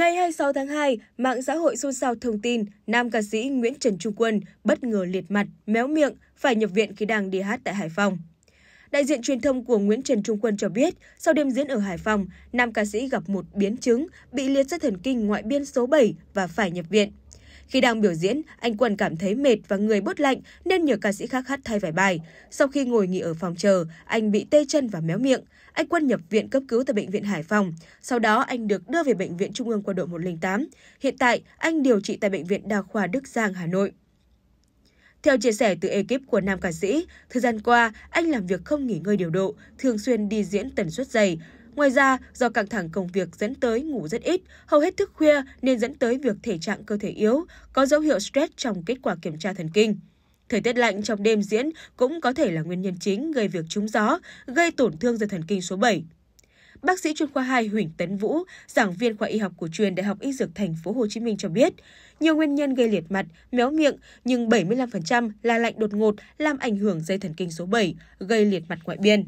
Ngày 26 tháng 2, mạng xã hội xôn xao thông tin nam ca sĩ Nguyễn Trần Trung Quân bất ngờ liệt mặt, méo miệng, phải nhập viện khi đang đi hát tại Hải Phòng. Đại diện truyền thông của Nguyễn Trần Trung Quân cho biết, sau đêm diễn ở Hải Phòng, nam ca sĩ gặp một biến chứng, bị liệt dây thần kinh ngoại biên số 7 và phải nhập viện. Khi đang biểu diễn, anh Quân cảm thấy mệt và người bớt lạnh nên nhờ ca sĩ khác hát thay vài bài. Sau khi ngồi nghỉ ở phòng chờ, anh bị tê chân và méo miệng. Anh Quân nhập viện cấp cứu tại bệnh viện Hải Phòng. Sau đó anh được đưa về bệnh viện Trung ương quân đội 108. Hiện tại, anh điều trị tại bệnh viện Đa khoa Đức Giang, Hà Nội. Theo chia sẻ từ ekip của nam ca sĩ, thời gian qua, anh làm việc không nghỉ ngơi điều độ, thường xuyên đi diễn tần suất dày. Ngoài ra, do căng thẳng công việc dẫn tới ngủ rất ít, hầu hết thức khuya nên dẫn tới việc thể trạng cơ thể yếu, có dấu hiệu stress trong kết quả kiểm tra thần kinh. Thời tiết lạnh trong đêm diễn cũng có thể là nguyên nhân chính gây việc trúng gió, gây tổn thương dây thần kinh số 7. Bác sĩ chuyên khoa 2 Huỳnh Tấn Vũ, giảng viên khoa y học của trường Đại học Y Dược Thành phố Hồ Chí Minh cho biết, nhiều nguyên nhân gây liệt mặt, méo miệng nhưng 75% là lạnh đột ngột làm ảnh hưởng dây thần kinh số 7, gây liệt mặt ngoại biên.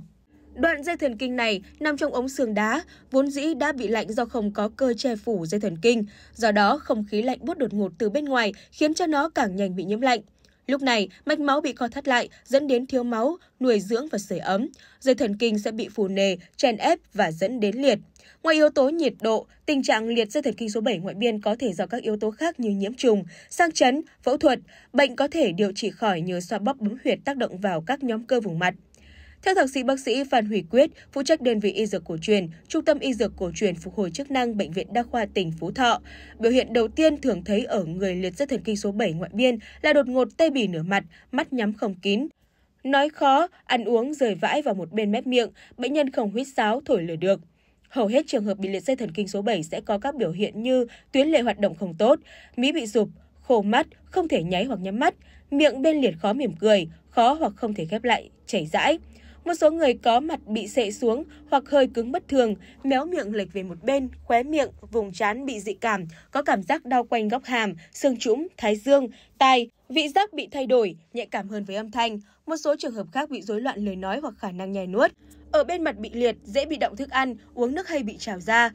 Đoạn dây thần kinh này nằm trong ống xương đá, vốn dĩ đã bị lạnh do không có cơ che phủ dây thần kinh. Do đó, không khí lạnh bút đột ngột từ bên ngoài khiến cho nó càng nhanh bị nhiễm lạnh. Lúc này, mạch máu bị co thắt lại, dẫn đến thiếu máu, nuôi dưỡng và sưởi ấm. Dây thần kinh sẽ bị phù nề, chèn ép và dẫn đến liệt. Ngoài yếu tố nhiệt độ, tình trạng liệt dây thần kinh số 7 ngoại biên có thể do các yếu tố khác như nhiễm trùng, sang chấn, phẫu thuật. Bệnh có thể điều trị khỏi nhờ xoa bóp bấm huyệt tác động vào các nhóm cơ vùng mặt. Theo thạc sĩ bác sĩ Phan Huy Quyết, phụ trách đơn vị y dược cổ truyền, Trung tâm y dược cổ truyền phục hồi chức năng Bệnh viện Đa khoa tỉnh Phú Thọ, biểu hiện đầu tiên thường thấy ở người liệt dây thần kinh số 7 ngoại biên là đột ngột tê bì nửa mặt, mắt nhắm không kín, nói khó, ăn uống rời vãi vào một bên mép miệng, bệnh nhân không huýt sáo, thổi lửa được. Hầu hết trường hợp bị liệt dây thần kinh số 7 sẽ có các biểu hiện như tuyến lệ hoạt động không tốt, mí bị sụp, khô mắt, không thể nháy hoặc nhắm mắt, miệng bên liệt khó mỉm cười, khó hoặc không thể khép lại, chảy rãi. Một số người có mặt bị sệ xuống hoặc hơi cứng bất thường, méo miệng lệch về một bên, khóe miệng, vùng trán bị dị cảm, có cảm giác đau quanh góc hàm, xương trũng, thái dương, tai, vị giác bị thay đổi, nhạy cảm hơn với âm thanh. Một số trường hợp khác bị rối loạn lời nói hoặc khả năng nhai nuốt. Ở bên mặt bị liệt, dễ bị động thức ăn, uống nước hay bị trào ra.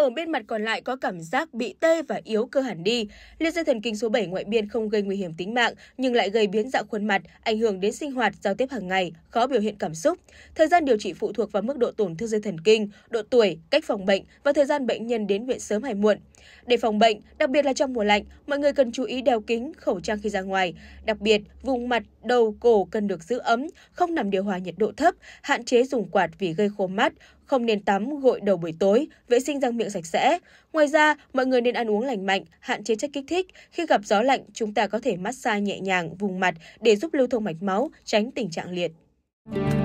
Ở bên mặt còn lại có cảm giác bị tê và yếu cơ hẳn đi. liên dây thần kinh số 7 ngoại biên không gây nguy hiểm tính mạng nhưng lại gây biến dạng khuôn mặt, ảnh hưởng đến sinh hoạt, giao tiếp hàng ngày, khó biểu hiện cảm xúc. Thời gian điều trị phụ thuộc vào mức độ tổn thương dây thần kinh, độ tuổi, cách phòng bệnh và thời gian bệnh nhân đến viện sớm hay muộn. Để phòng bệnh, đặc biệt là trong mùa lạnh, mọi người cần chú ý đeo kính, khẩu trang khi ra ngoài. Đặc biệt, vùng mặt, đầu, cổ cần được giữ ấm, không nằm điều hòa nhiệt độ thấp, hạn chế dùng quạt vì gây khô mắt, không nên tắm, gội đầu buổi tối, vệ sinh răng miệng sạch sẽ. Ngoài ra, mọi người nên ăn uống lành mạnh, hạn chế chất kích thích. Khi gặp gió lạnh, chúng ta có thể massage nhẹ nhàng vùng mặt để giúp lưu thông mạch máu, tránh tình trạng liệt.